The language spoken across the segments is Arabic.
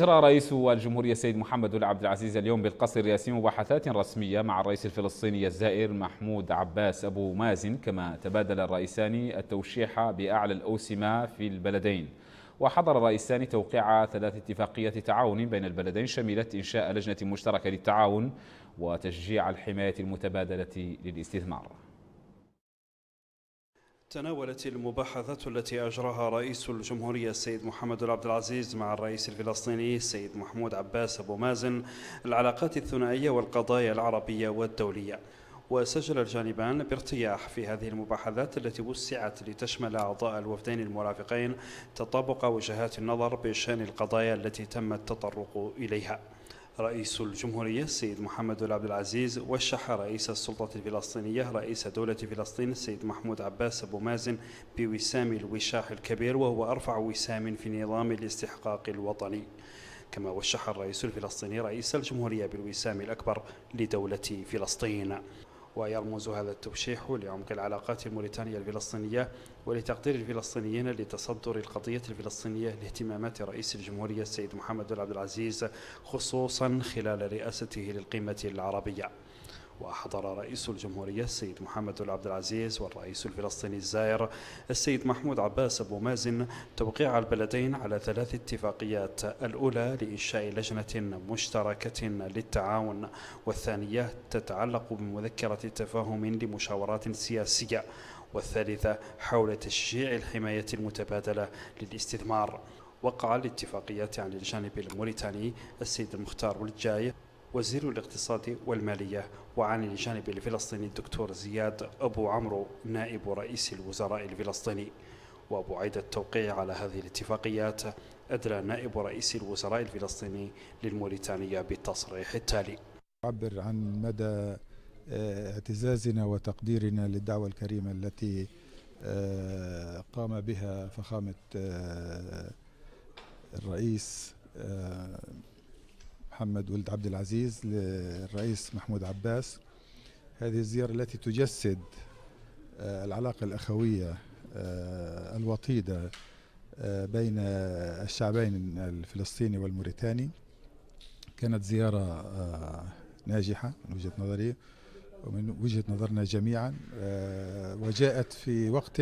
جرى رئيس الجمهورية السيد محمد بن عبد العزيز اليوم بالقصر الرئاسي مباحثات رسمية مع الرئيس الفلسطيني الزائر محمود عباس أبو مازن كما تبادل الرئيسان التوشيح بأعلى الأوسمة في البلدين وحضر الرئيسان توقيع ثلاث اتفاقيات تعاون بين البلدين شملت إنشاء لجنة مشتركة للتعاون وتشجيع الحماية المتبادلة للاستثمار تناولت المباحثات التي أجراها رئيس الجمهورية السيد محمد عبد العزيز مع الرئيس الفلسطيني السيد محمود عباس أبو مازن العلاقات الثنائية والقضايا العربية والدولية وسجل الجانبان بارتياح في هذه المباحثات التي وسعت لتشمل أعضاء الوفدين المرافقين تطابق وجهات النظر بشأن القضايا التي تم التطرق إليها رئيس الجمهورية السيد محمد بن عبد العزيز وشح رئيس السلطة الفلسطينية رئيس دولة فلسطين السيد محمود عباس أبو مازن بوسام الوشاح الكبير وهو أرفع وسام في نظام الاستحقاق الوطني كما وشح الرئيس الفلسطيني رئيس الجمهورية بالوسام الأكبر لدولة فلسطين ويرمز هذا التبشيح لعمق العلاقات الموريتانية الفلسطينية ولتقدير الفلسطينيين لتصدر القضية الفلسطينية لاهتمامات رئيس الجمهورية السيد محمد بن عبد العزيز خصوصا خلال رئاسته للقيمة العربية وحضر رئيس الجمهورية السيد محمد عبد العزيز والرئيس الفلسطيني الزائر السيد محمود عباس أبو مازن توقيع البلدين على ثلاث اتفاقيات الأولى لإنشاء لجنة مشتركة للتعاون والثانية تتعلق بمذكرة تفاهم لمشاورات سياسية والثالثة حول تشجيع الحماية المتبادلة للاستثمار وقع الاتفاقيات عن الجانب الموريتاني السيد المختار والجاي وزير الاقتصاد والمالية وعن الجانب الفلسطيني الدكتور زياد أبو عمرو نائب رئيس الوزراء الفلسطيني وبعيد التوقيع على هذه الاتفاقيات أدلى نائب رئيس الوزراء الفلسطيني للموريتانية بالتصريح التالي أعبر عن مدى آه، اعتزازنا وتقديرنا للدعوة الكريمة التي آه، قام بها فخامة آه، الرئيس محمد ولد عبد العزيز للرئيس محمود عباس هذه الزيارة التي تجسد آه، العلاقة الأخوية آه، الوطيدة آه، بين الشعبين الفلسطيني والموريتاني كانت زيارة ناجحة من وجهة نظري ومن وجهة نظرنا جميعا وجاءت في وقت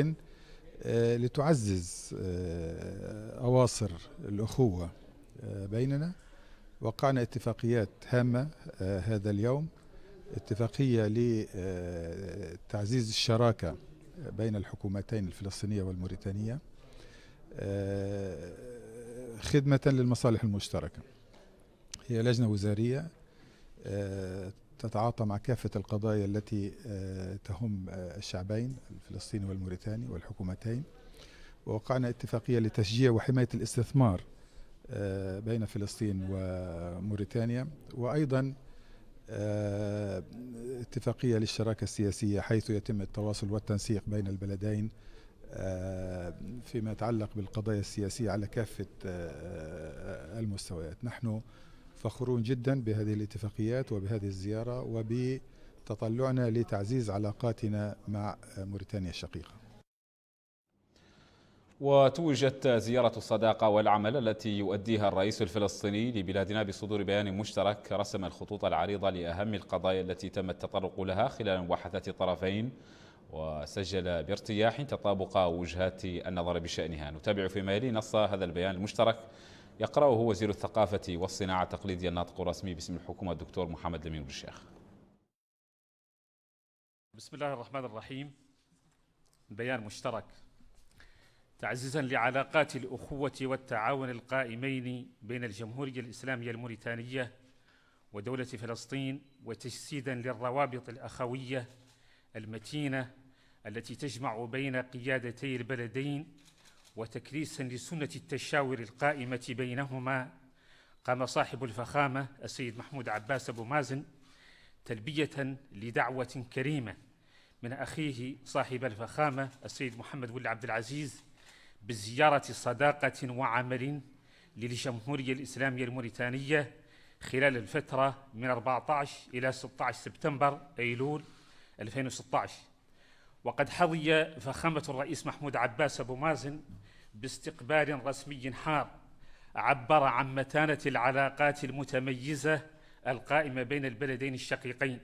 لتعزز أواصر الأخوة بيننا وقعنا اتفاقيات هامة آه، هذا اليوم اتفاقية لتعزيز آه، الشراكة بين الحكومتين الفلسطينية والموريتانية آه، خدمة للمصالح المشتركة هي لجنة وزارية تتعاطى مع كافة القضايا التي تهم الشعبين الفلسطيني والموريتاني والحكومتين ووقعنا اتفاقية لتشجيع وحماية الاستثمار آه، بين فلسطين وموريتانيا وأيضا آه، اتفاقية للشراكة السياسية حيث يتم التواصل والتنسيق بين البلدين آه، فيما يتعلق بالقضايا السياسية على كافة المستويات نحن فخورون جدا بهذه الاتفاقيات وبهذه الزيارة وبتطلعنا لتعزيز علاقاتنا مع موريتانيا الشقيقة وتوجت زيارة الصداقة والعمل التي يؤديها الرئيس الفلسطيني لبلادنا بصدور بيان مشترك رسم الخطوط العريضة لأهم القضايا التي تم التطرق لها خلال مباحثات الطرفين وسجل بارتياح تطابق وجهات النظر بشأنها نتابع فيما يلي نص هذا البيان المشترك يقرأه وزير الثقافة والصناعة التقليدية الناطق الرسمي باسم الحكومة الدكتور محمد لمين الشيخ بسم الله الرحمن الرحيم بيان مشترك تعزيزا لعلاقات الأخوة والتعاون القائمين بين الجمهورية الإسلامية الموريتانية ودولة فلسطين وتجسيدا للروابط الأخوية المتينة التي تجمع بين قيادتي البلدين وتكريسا لسنة التشاور القائمة بينهما قام صاحب الفخامة السيد محمود عباس أبو مازن تلبية لدعوة كريمة من أخيه صاحب الفخامة السيد محمد ولي عبد العزيز بزيارة صداقة وعمل للجمهورية الإسلامية الموريتانية خلال الفترة من 14 إلى 16 سبتمبر أيلول 2016 وقد حظي فخامة الرئيس محمود عباس أبو مازن باستقبال رسمي حار عبر عن متانة العلاقات المتميزة القائمة بين البلدين الشقيقين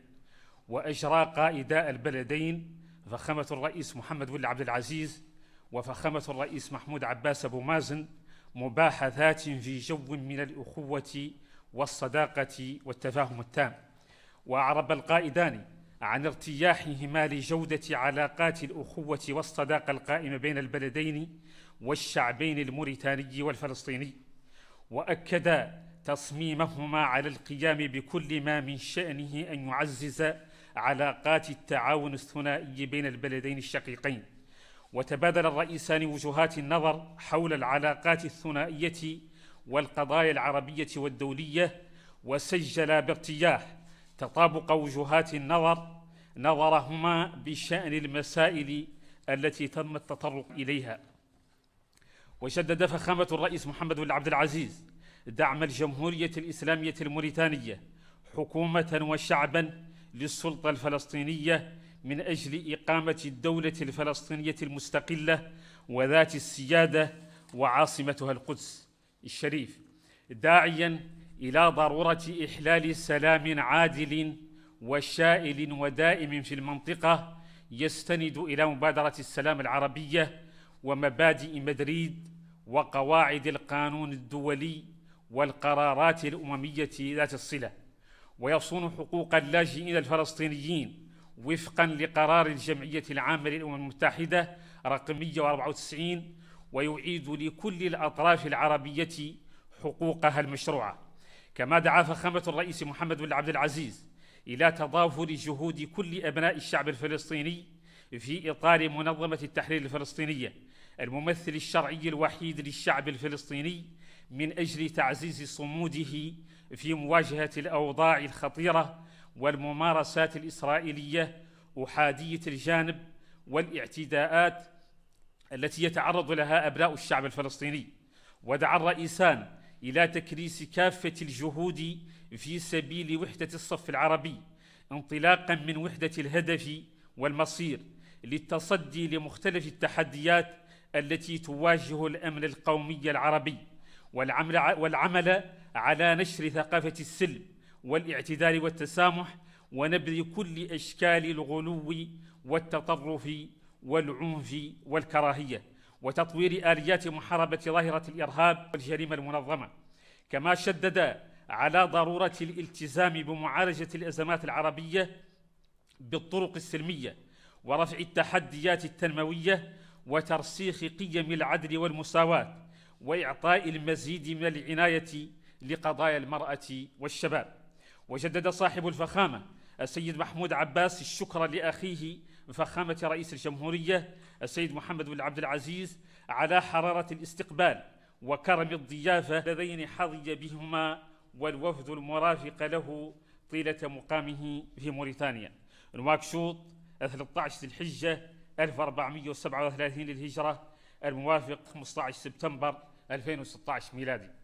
وأجرى قائداء البلدين فخامة الرئيس محمد ولي عبد العزيز وفخامة الرئيس محمود عباس أبو مازن مباحثات في جو من الأخوة والصداقة والتفاهم التام وأعرب القائدان عن ارتياحهما لجودة علاقات الأخوة والصداقة القائمة بين البلدين والشعبين الموريتاني والفلسطيني وأكدا تصميمهما على القيام بكل ما من شأنه أن يعزز علاقات التعاون الثنائي بين البلدين الشقيقين وتبادل الرئيسان وجهات النظر حول العلاقات الثنائيه والقضايا العربيه والدوليه وسجلا بارتياح تطابق وجهات النظر نظرهما بشان المسائل التي تم التطرق اليها وشدد فخامه الرئيس محمد بن عبد العزيز دعم الجمهوريه الاسلاميه الموريتانيه حكومه وشعبا للسلطه الفلسطينيه من أجل إقامة الدولة الفلسطينية المستقلة وذات السيادة وعاصمتها القدس الشريف داعيا إلى ضرورة إحلال سلام عادل وشائل ودائم في المنطقة يستند إلى مبادرة السلام العربية ومبادئ مدريد وقواعد القانون الدولي والقرارات الأممية ذات الصلة ويصون حقوق اللاجئين الفلسطينيين وفقا لقرار الجمعية العامة للأمم المتحدة رقم 194 ويعيد لكل الأطراف العربية حقوقها المشروعة كما دعا فخامة الرئيس محمد بن عبد العزيز إلى تضافر جهود كل أبناء الشعب الفلسطيني في إطار منظمة التحرير الفلسطينية الممثل الشرعي الوحيد للشعب الفلسطيني من أجل تعزيز صموده في مواجهة الأوضاع الخطيرة والممارسات الإسرائيلية أحادية الجانب والاعتداءات التي يتعرض لها أبناء الشعب الفلسطيني ودعا الرئيسان إلى تكريس كافة الجهود في سبيل وحدة الصف العربي انطلاقا من وحدة الهدف والمصير للتصدي لمختلف التحديات التي تواجه الأمن القومي العربي والعمل, والعمل على نشر ثقافة السلم والاعتذار والتسامح ونبذ كل اشكال الغلو والتطرف والعنف والكراهيه وتطوير اليات محاربه ظاهره الارهاب والجريمه المنظمه كما شدد على ضروره الالتزام بمعالجه الازمات العربيه بالطرق السلميه ورفع التحديات التنمويه وترسيخ قيم العدل والمساواه واعطاء المزيد من العنايه لقضايا المراه والشباب وجدد صاحب الفخامة السيد محمود عباس الشكر لأخيه فخامة رئيس الجمهورية السيد محمد بن عبد العزيز على حرارة الاستقبال وكرم الضيافة اللذين حظي بهما والوفد المرافق له طيلة مقامه في موريتانيا نواكشوط 13 ذي الحجة 1437 للهجرة الموافق 15 سبتمبر 2016 ميلادي